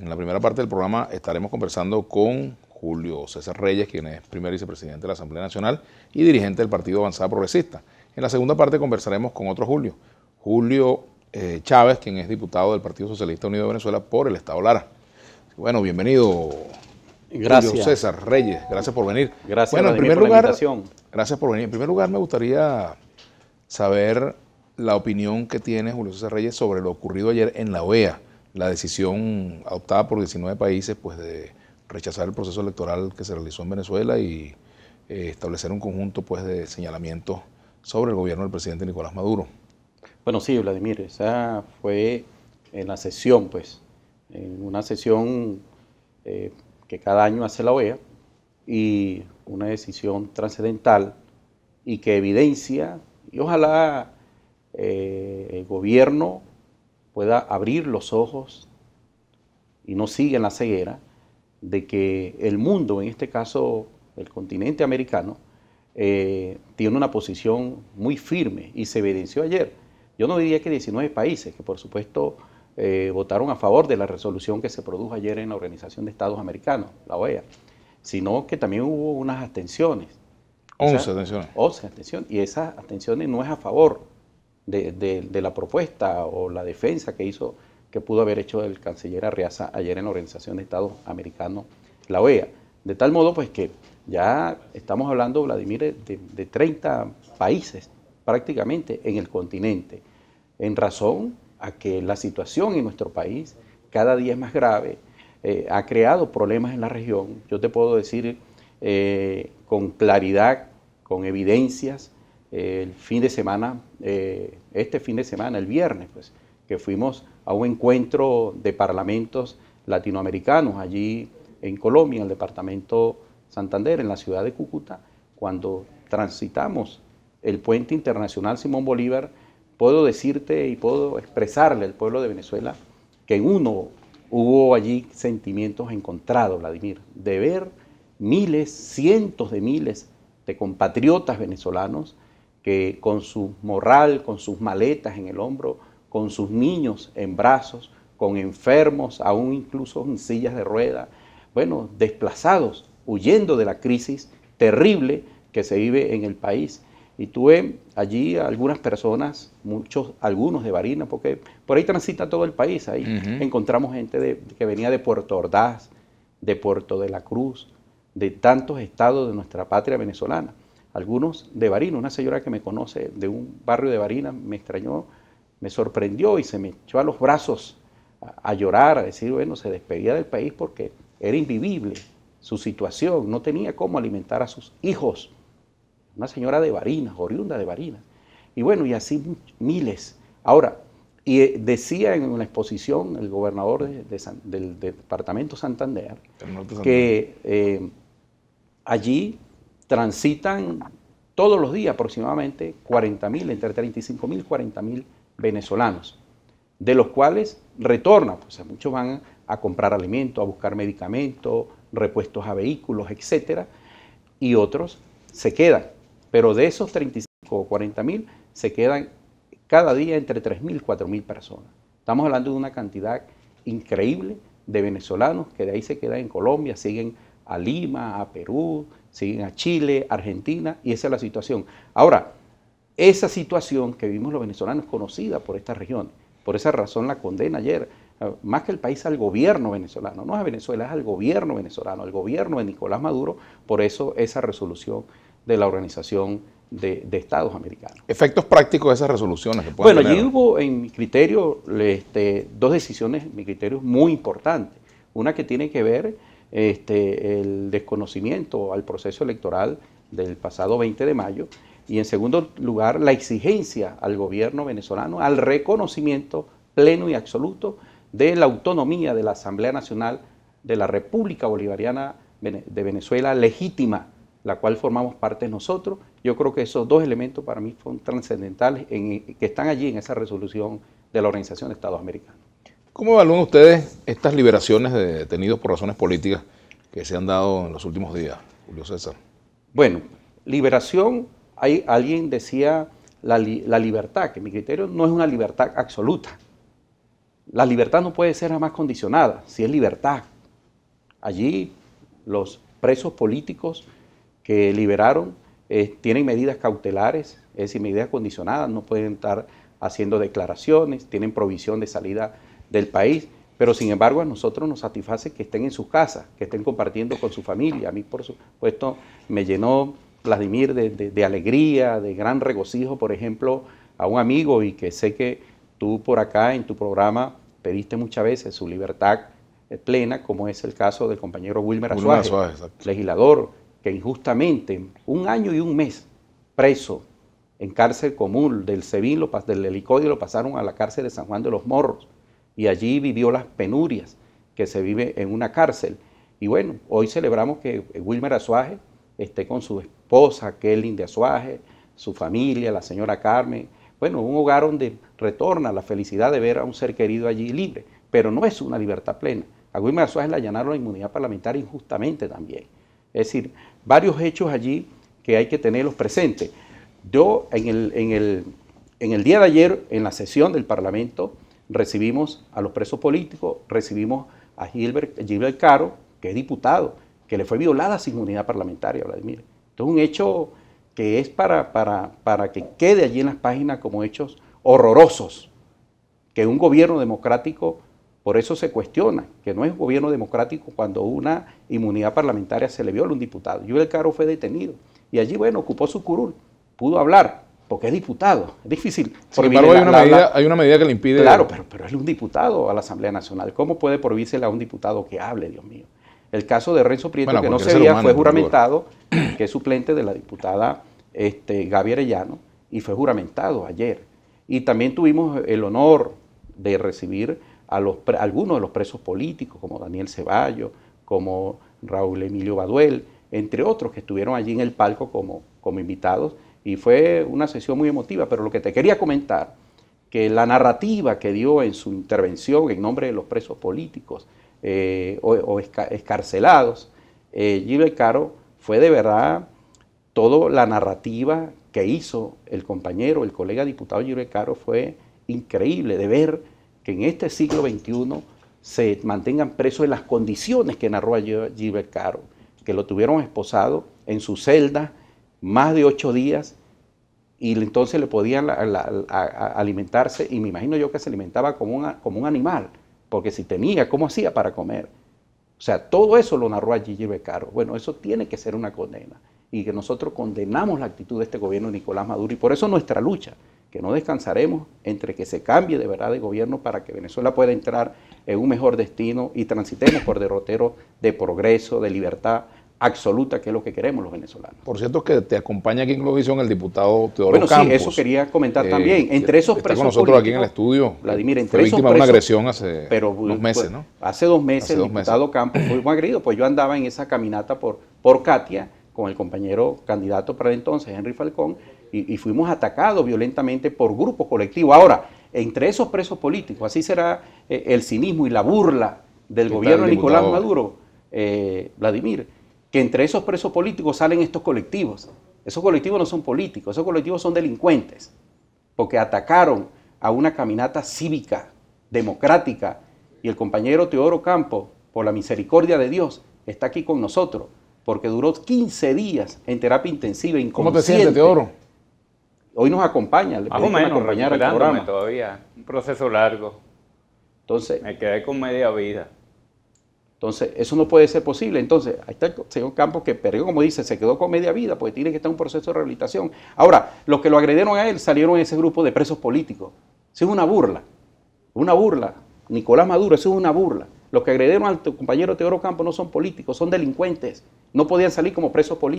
En la primera parte del programa estaremos conversando con Julio César Reyes, quien es primer vicepresidente de la Asamblea Nacional y dirigente del Partido Avanzada Progresista. En la segunda parte conversaremos con otro Julio, Julio eh, Chávez, quien es diputado del Partido Socialista Unido de Venezuela por el Estado Lara. Bueno, bienvenido. Gracias. Julio César Reyes, gracias por venir. Gracias por la invitación. Gracias por venir. En primer lugar, me gustaría saber la opinión que tiene Julio César Reyes sobre lo ocurrido ayer en la OEA la decisión adoptada por 19 países pues, de rechazar el proceso electoral que se realizó en Venezuela y eh, establecer un conjunto pues, de señalamientos sobre el gobierno del presidente Nicolás Maduro. Bueno, sí, Vladimir, esa fue en la sesión, pues, en una sesión eh, que cada año hace la OEA y una decisión trascendental y que evidencia, y ojalá eh, el gobierno pueda abrir los ojos y no siga en la ceguera de que el mundo, en este caso el continente americano, eh, tiene una posición muy firme y se evidenció ayer. Yo no diría que 19 países, que por supuesto eh, votaron a favor de la resolución que se produjo ayer en la Organización de Estados Americanos, la OEA, sino que también hubo unas abstenciones. 11 abstenciones. 11 abstenciones. Y esas abstenciones no es a favor de, la propuesta o la defensa que hizo, que pudo haber hecho el canciller Arriaza ayer en la Organización de Estados Americanos, la OEA. De tal modo, pues que ya estamos hablando, Vladimir, de, 30 países prácticamente en el continente, en razón a que la situación en nuestro país cada día es más grave, eh, ha creado problemas en la región. Yo te puedo decir eh, con claridad, con evidencias, el fin de semana, eh, este fin de semana, el viernes, pues, que fuimos a un encuentro de parlamentos latinoamericanos allí en Colombia, en el departamento Santander, en la ciudad de Cúcuta, cuando transitamos el puente internacional Simón Bolívar, puedo decirte y puedo expresarle al pueblo de Venezuela que en uno hubo allí sentimientos encontrados, Vladimir, de ver miles, cientos de miles de compatriotas venezolanos que con su moral, con sus maletas en el hombro, con sus niños en brazos, con enfermos, aún incluso en sillas de rueda, bueno, desplazados, huyendo de la crisis terrible que se vive en el país. Y tuve allí algunas personas, muchos, algunos de Barina, porque por ahí transita todo el país. Ahí encontramos gente que venía de Puerto Ordaz, de Puerto de la Cruz, de tantos estados de nuestra patria venezolana algunos de Barina, una señora que me conoce de un barrio de Barina me extrañó, me sorprendió y se me echó a los brazos a, llorar, a decir, bueno, se despedía del país porque era invivible su situación, no tenía cómo alimentar a sus hijos. Una señora de Barinas, oriunda de Barinas. Y bueno, y así miles. Ahora, y eh, decía en una exposición el gobernador del, departamento Santander, que eh, allí transitan todos los días aproximadamente 40.000, entre 35.000 y 40.000 venezolanos, de los cuales retornan, pues muchos van a comprar alimentos, a buscar medicamentos, repuestos a vehículos, etc. Y otros se quedan, pero de esos 35 o 40.000 se quedan cada día entre 3.000 y 4.000 personas. Estamos hablando de una cantidad increíble de venezolanos que de ahí se quedan en Colombia, siguen a Lima, a Perú, siguen a Chile, Argentina, y esa es la situación. Ahora, esa situación que vimos los venezolanos es conocida por esta región, Por esa razón la condena ayer, eh, más que el país al gobierno venezolano, no es a Venezuela, es al gobierno venezolano, al gobierno de Nicolás Maduro, por eso esa resolución de la Organización de, Estados Americanos. ¿Efectos prácticos de esas resoluciones? bueno, tener? allí hubo, en mi criterio, este, dos decisiones, en mi criterio, muy importantes. Una que tiene que ver este, el desconocimiento al proceso electoral del pasado 20 de mayo y en segundo lugar la exigencia al gobierno venezolano al reconocimiento pleno y absoluto de la autonomía de la Asamblea Nacional de la República Bolivariana de Venezuela legítima, la cual formamos parte nosotros. Yo creo que esos dos elementos para mí son trascendentales que están allí en esa resolución de la Organización de Estados Americanos. ¿Cómo evalúan ustedes estas liberaciones de detenidos por razones políticas que se han dado en los últimos días, Julio César? Bueno, liberación, hay, alguien decía la, libertad, que mi criterio no es una libertad absoluta. La libertad no puede ser jamás condicionada, si es libertad. Allí los presos políticos que liberaron eh, tienen medidas cautelares, es decir, medidas condicionadas, no pueden estar haciendo declaraciones, tienen provisión de salida del país. Pero sin embargo a nosotros nos satisface que estén en sus casas, que estén compartiendo con su familia. A mí, por supuesto, me llenó Vladimir de, alegría, de gran regocijo, por ejemplo, a un amigo y que sé que tú por acá en tu programa pediste muchas veces su libertad eh, plena, como es el caso del compañero Wilmer Azuaje, legislador que injustamente un año y un mes preso en cárcel común del sevillo del helicodio, lo pasaron a la cárcel de San Juan de los Morros y allí vivió las penurias que se vive en una cárcel. Y bueno, hoy celebramos que Wilmer Azuaje esté con su esposa, Kelly de Azuaje, su familia, la señora Carmen. Bueno, un hogar donde retorna la felicidad de ver a un ser querido allí libre, pero no es una libertad plena. A Wilmer Azuaje le allanaron la inmunidad parlamentaria injustamente también. Es decir, varios hechos allí que hay que tenerlos presentes. Yo en el, en el, en el día de ayer, en la sesión del Parlamento, recibimos a los presos políticos, recibimos a Gilbert, Gilbert Caro, que es diputado, que le fue violada su inmunidad parlamentaria, Vladimir. Esto es un hecho que es para, para, para que quede allí en las páginas como hechos horrorosos, que un gobierno democrático, por eso se cuestiona, que no es un gobierno democrático cuando una inmunidad parlamentaria se le viola a un diputado. Gilbert Caro fue detenido y allí, bueno, ocupó su curul, pudo hablar, porque es diputado, es difícil. Sin hay, una medida, que le impide... Claro, pero, pero es un diputado a la Asamblea Nacional. ¿Cómo puede prohibirse a un diputado que hable, Dios mío? El caso de Renzo Prieto, que no se veía, fue juramentado, que es suplente de la diputada este, Gaby Arellano, y fue juramentado ayer. Y también tuvimos el honor de recibir a, los, algunos de los presos políticos, como Daniel Ceballos, como Raúl Emilio Baduel, entre otros que estuvieron allí en el palco como, como invitados y fue una sesión muy emotiva, pero lo que te quería comentar, que la narrativa que dio en su intervención en nombre de los presos políticos eh, o, escarcelados, eh, Gilbert Caro fue de verdad toda la narrativa que hizo el compañero, el colega diputado Gilbert Caro fue increíble de ver que en este siglo XXI se mantengan presos en las condiciones que narró Gilbert Caro, que lo tuvieron esposado en su celda más de ocho días y entonces le podían alimentarse y me imagino yo que se alimentaba como, como un animal, porque si tenía, ¿cómo hacía para comer? O sea, todo eso lo narró allí Gigi Beccaro. Bueno, eso tiene que ser una condena y que nosotros condenamos la actitud de este gobierno de Nicolás Maduro y por eso nuestra lucha, que no descansaremos entre que se cambie de verdad de gobierno para que Venezuela pueda entrar en un mejor destino y transitemos por derrotero de progreso, de libertad, absoluta, que es lo que queremos los venezolanos. Por cierto, que te acompaña aquí en Globovisión el diputado Teodoro Campos. Bueno, sí, eso quería comentar eh, también. Entre esos presos con nosotros aquí en el estudio. Vladimir, entre fue víctima de una agresión hace pero, meses, ¿no? Hace dos meses el diputado Campos fue agredido, pues yo andaba en esa caminata por, por Katia con el compañero candidato para entonces, Henry Falcón, y, fuimos atacados violentamente por grupo colectivo. Ahora, entre esos presos políticos, así será eh, el cinismo y la burla del gobierno de Nicolás Maduro, eh, Vladimir, que entre esos presos políticos salen estos colectivos. Esos colectivos no son políticos, esos colectivos son delincuentes, porque atacaron a una caminata cívica, democrática, y el compañero Teodoro Campo, por la misericordia de Dios, está aquí con nosotros, porque duró 15 días en terapia intensiva, inconsciente. ¿Cómo te sientes, Teodoro? Hoy nos acompaña, le pedimos acompañar al programa. todavía, un proceso largo. Entonces, me quedé con media vida. Entonces, eso no puede ser posible. Entonces, ahí está el señor Campos que perdió, como dice, se quedó con media vida, porque tiene que estar en un proceso de rehabilitación. Ahora, los que lo agredieron a él salieron en ese grupo de presos políticos. Eso es una burla, una burla. Nicolás Maduro, eso es una burla. Los que agredieron al compañero Teodoro Campos no son políticos, son delincuentes. No podían salir como presos políticos.